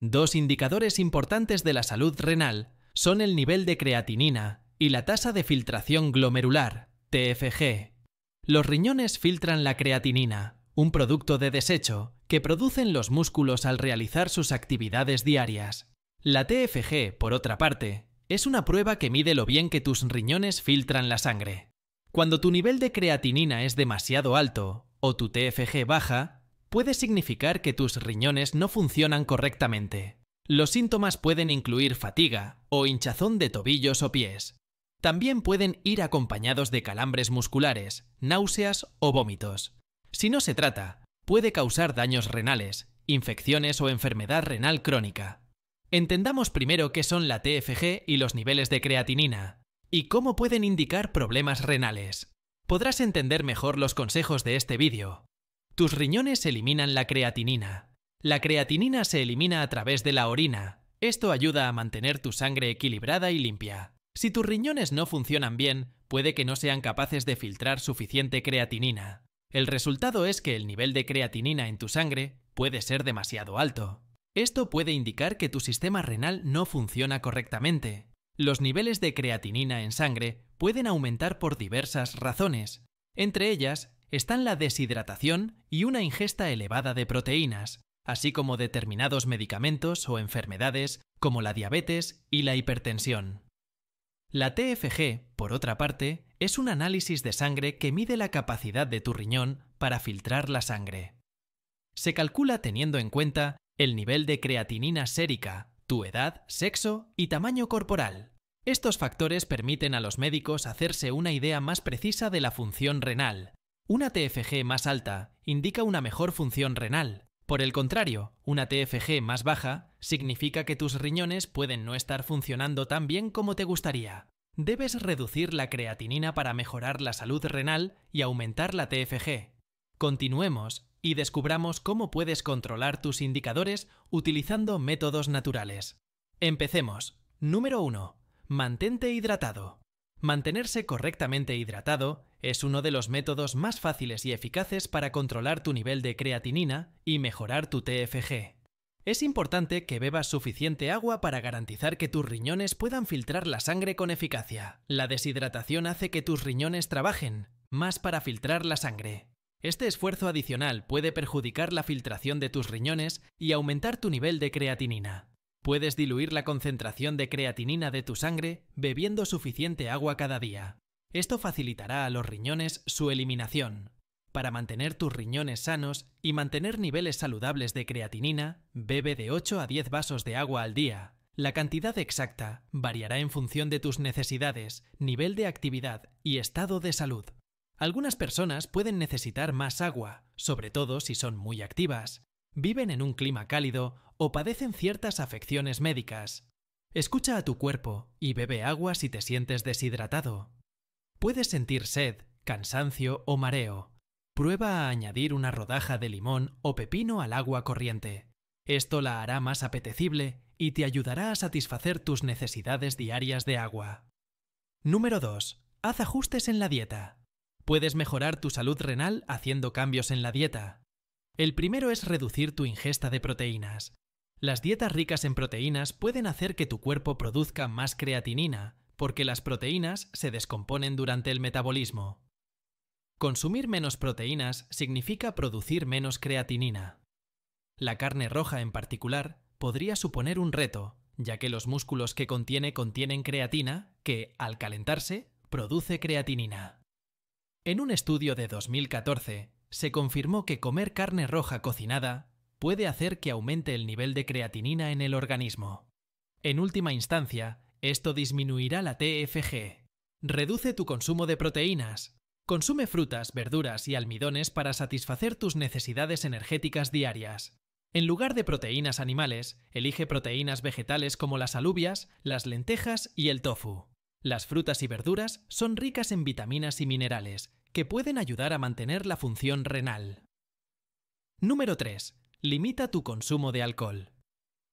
Dos indicadores importantes de la salud renal son el nivel de creatinina y la tasa de filtración glomerular, TFG. Los riñones filtran la creatinina, un producto de desecho que producen los músculos al realizar sus actividades diarias. La TFG, por otra parte, es una prueba que mide lo bien que tus riñones filtran la sangre. Cuando tu nivel de creatinina es demasiado alto o tu TFG baja, puede significar que tus riñones no funcionan correctamente. Los síntomas pueden incluir fatiga o hinchazón de tobillos o pies. También pueden ir acompañados de calambres musculares, náuseas o vómitos. Si no se trata, puede causar daños renales, infecciones o enfermedad renal crónica. Entendamos primero qué son la TFG y los niveles de creatinina, y cómo pueden indicar problemas renales. Podrás entender mejor los consejos de este vídeo, tus riñones eliminan la creatinina. La creatinina se elimina a través de la orina. Esto ayuda a mantener tu sangre equilibrada y limpia. Si tus riñones no funcionan bien, puede que no sean capaces de filtrar suficiente creatinina. El resultado es que el nivel de creatinina en tu sangre puede ser demasiado alto. Esto puede indicar que tu sistema renal no funciona correctamente. Los niveles de creatinina en sangre pueden aumentar por diversas razones, entre ellas están la deshidratación y una ingesta elevada de proteínas, así como determinados medicamentos o enfermedades como la diabetes y la hipertensión. La TFG, por otra parte, es un análisis de sangre que mide la capacidad de tu riñón para filtrar la sangre. Se calcula teniendo en cuenta el nivel de creatinina sérica, tu edad, sexo y tamaño corporal. Estos factores permiten a los médicos hacerse una idea más precisa de la función renal, una TFG más alta indica una mejor función renal. Por el contrario, una TFG más baja significa que tus riñones pueden no estar funcionando tan bien como te gustaría. Debes reducir la creatinina para mejorar la salud renal y aumentar la TFG. Continuemos y descubramos cómo puedes controlar tus indicadores utilizando métodos naturales. Empecemos. Número 1. Mantente hidratado. Mantenerse correctamente hidratado es uno de los métodos más fáciles y eficaces para controlar tu nivel de creatinina y mejorar tu TFG. Es importante que bebas suficiente agua para garantizar que tus riñones puedan filtrar la sangre con eficacia. La deshidratación hace que tus riñones trabajen, más para filtrar la sangre. Este esfuerzo adicional puede perjudicar la filtración de tus riñones y aumentar tu nivel de creatinina. Puedes diluir la concentración de creatinina de tu sangre bebiendo suficiente agua cada día. Esto facilitará a los riñones su eliminación. Para mantener tus riñones sanos y mantener niveles saludables de creatinina, bebe de 8 a 10 vasos de agua al día, la cantidad exacta variará en función de tus necesidades, nivel de actividad y estado de salud. Algunas personas pueden necesitar más agua, sobre todo si son muy activas, viven en un clima cálido o padecen ciertas afecciones médicas. Escucha a tu cuerpo y bebe agua si te sientes deshidratado. Puedes sentir sed, cansancio o mareo. Prueba a añadir una rodaja de limón o pepino al agua corriente. Esto la hará más apetecible y te ayudará a satisfacer tus necesidades diarias de agua. Número 2. Haz ajustes en la dieta. Puedes mejorar tu salud renal haciendo cambios en la dieta. El primero es reducir tu ingesta de proteínas. Las dietas ricas en proteínas pueden hacer que tu cuerpo produzca más creatinina, porque las proteínas se descomponen durante el metabolismo. Consumir menos proteínas significa producir menos creatinina. La carne roja en particular podría suponer un reto, ya que los músculos que contiene contienen creatina, que, al calentarse, produce creatinina. En un estudio de 2014, se confirmó que comer carne roja cocinada puede hacer que aumente el nivel de creatinina en el organismo. En última instancia, esto disminuirá la TFG. Reduce tu consumo de proteínas. Consume frutas, verduras y almidones para satisfacer tus necesidades energéticas diarias. En lugar de proteínas animales, elige proteínas vegetales como las alubias, las lentejas y el tofu. Las frutas y verduras son ricas en vitaminas y minerales, que pueden ayudar a mantener la función renal. Número 3. Limita tu consumo de alcohol.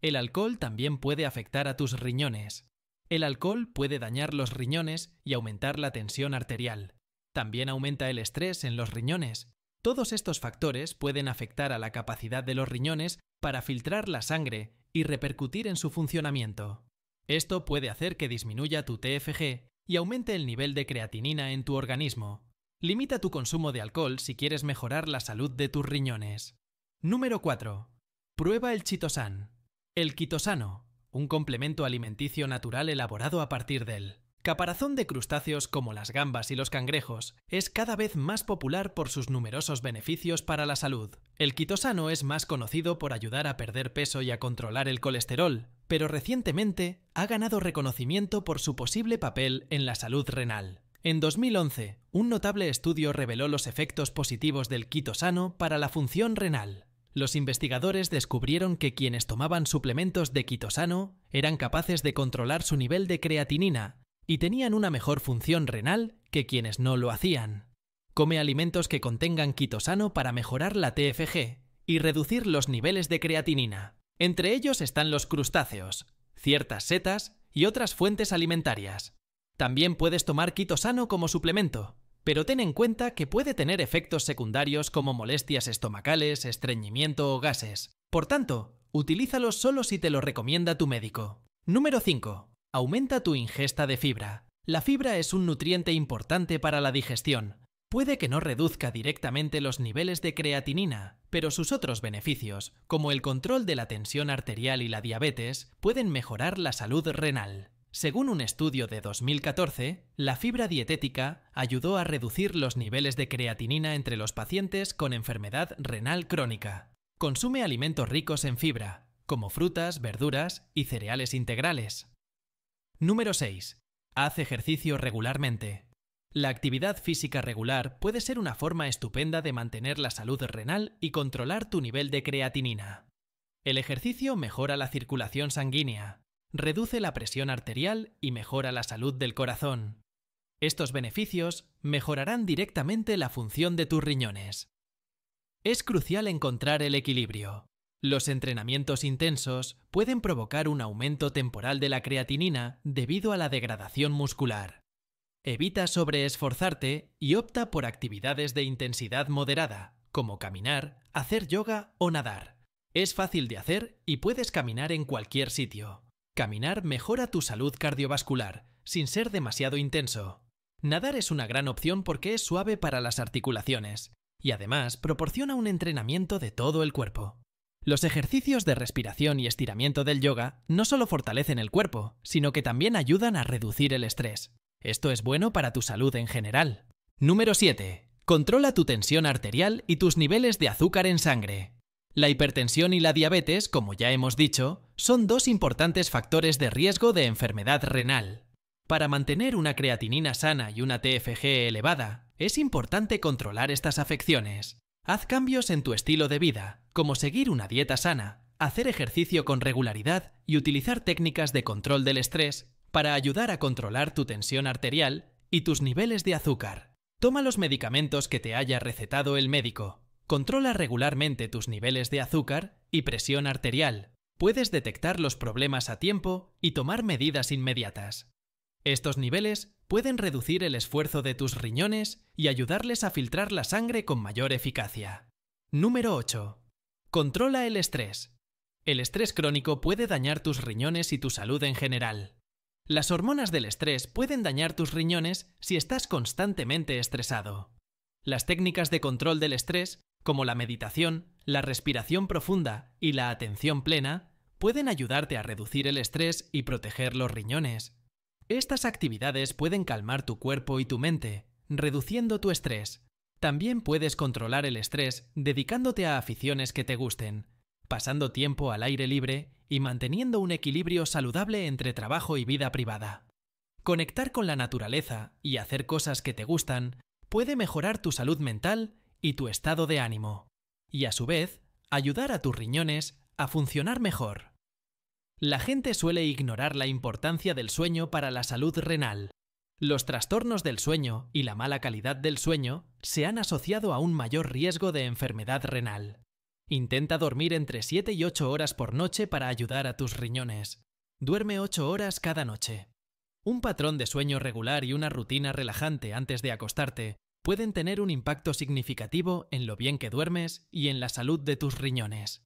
El alcohol también puede afectar a tus riñones. El alcohol puede dañar los riñones y aumentar la tensión arterial. También aumenta el estrés en los riñones. Todos estos factores pueden afectar a la capacidad de los riñones para filtrar la sangre y repercutir en su funcionamiento. Esto puede hacer que disminuya tu TFG y aumente el nivel de creatinina en tu organismo, Limita tu consumo de alcohol si quieres mejorar la salud de tus riñones. Número 4. Prueba el chitosan. El quitosano, un complemento alimenticio natural elaborado a partir del caparazón de crustáceos como las gambas y los cangrejos, es cada vez más popular por sus numerosos beneficios para la salud. El quitosano es más conocido por ayudar a perder peso y a controlar el colesterol, pero recientemente ha ganado reconocimiento por su posible papel en la salud renal. En 2011, un notable estudio reveló los efectos positivos del quitosano para la función renal. Los investigadores descubrieron que quienes tomaban suplementos de quitosano eran capaces de controlar su nivel de creatinina y tenían una mejor función renal que quienes no lo hacían. Come alimentos que contengan quitosano para mejorar la TFG y reducir los niveles de creatinina. Entre ellos están los crustáceos, ciertas setas y otras fuentes alimentarias. También puedes tomar quitosano como suplemento, pero ten en cuenta que puede tener efectos secundarios como molestias estomacales, estreñimiento o gases. Por tanto, utilízalos solo si te lo recomienda tu médico. Número 5. Aumenta tu ingesta de fibra. La fibra es un nutriente importante para la digestión. Puede que no reduzca directamente los niveles de creatinina, pero sus otros beneficios, como el control de la tensión arterial y la diabetes, pueden mejorar la salud renal. Según un estudio de 2014, la fibra dietética ayudó a reducir los niveles de creatinina entre los pacientes con enfermedad renal crónica. Consume alimentos ricos en fibra, como frutas, verduras y cereales integrales. Número 6. Haz ejercicio regularmente. La actividad física regular puede ser una forma estupenda de mantener la salud renal y controlar tu nivel de creatinina. El ejercicio mejora la circulación sanguínea, reduce la presión arterial y mejora la salud del corazón. Estos beneficios mejorarán directamente la función de tus riñones. Es crucial encontrar el equilibrio. Los entrenamientos intensos pueden provocar un aumento temporal de la creatinina debido a la degradación muscular. Evita sobreesforzarte y opta por actividades de intensidad moderada, como caminar, hacer yoga o nadar. Es fácil de hacer y puedes caminar en cualquier sitio. Caminar mejora tu salud cardiovascular, sin ser demasiado intenso. Nadar es una gran opción porque es suave para las articulaciones y además proporciona un entrenamiento de todo el cuerpo. Los ejercicios de respiración y estiramiento del yoga no solo fortalecen el cuerpo, sino que también ayudan a reducir el estrés. Esto es bueno para tu salud en general. Número 7. Controla tu tensión arterial y tus niveles de azúcar en sangre. La hipertensión y la diabetes, como ya hemos dicho, son dos importantes factores de riesgo de enfermedad renal. Para mantener una creatinina sana y una TFG elevada, es importante controlar estas afecciones. Haz cambios en tu estilo de vida, como seguir una dieta sana, hacer ejercicio con regularidad y utilizar técnicas de control del estrés para ayudar a controlar tu tensión arterial y tus niveles de azúcar. Toma los medicamentos que te haya recetado el médico Controla regularmente tus niveles de azúcar y presión arterial. Puedes detectar los problemas a tiempo y tomar medidas inmediatas. Estos niveles pueden reducir el esfuerzo de tus riñones y ayudarles a filtrar la sangre con mayor eficacia. Número 8. Controla el estrés. El estrés crónico puede dañar tus riñones y tu salud en general. Las hormonas del estrés pueden dañar tus riñones si estás constantemente estresado. Las técnicas de control del estrés como la meditación, la respiración profunda y la atención plena, pueden ayudarte a reducir el estrés y proteger los riñones. Estas actividades pueden calmar tu cuerpo y tu mente, reduciendo tu estrés. También puedes controlar el estrés dedicándote a aficiones que te gusten, pasando tiempo al aire libre y manteniendo un equilibrio saludable entre trabajo y vida privada. Conectar con la naturaleza y hacer cosas que te gustan puede mejorar tu salud mental y tu estado de ánimo, y a su vez ayudar a tus riñones a funcionar mejor. La gente suele ignorar la importancia del sueño para la salud renal. Los trastornos del sueño y la mala calidad del sueño se han asociado a un mayor riesgo de enfermedad renal. Intenta dormir entre 7 y 8 horas por noche para ayudar a tus riñones. Duerme 8 horas cada noche. Un patrón de sueño regular y una rutina relajante antes de acostarte pueden tener un impacto significativo en lo bien que duermes y en la salud de tus riñones.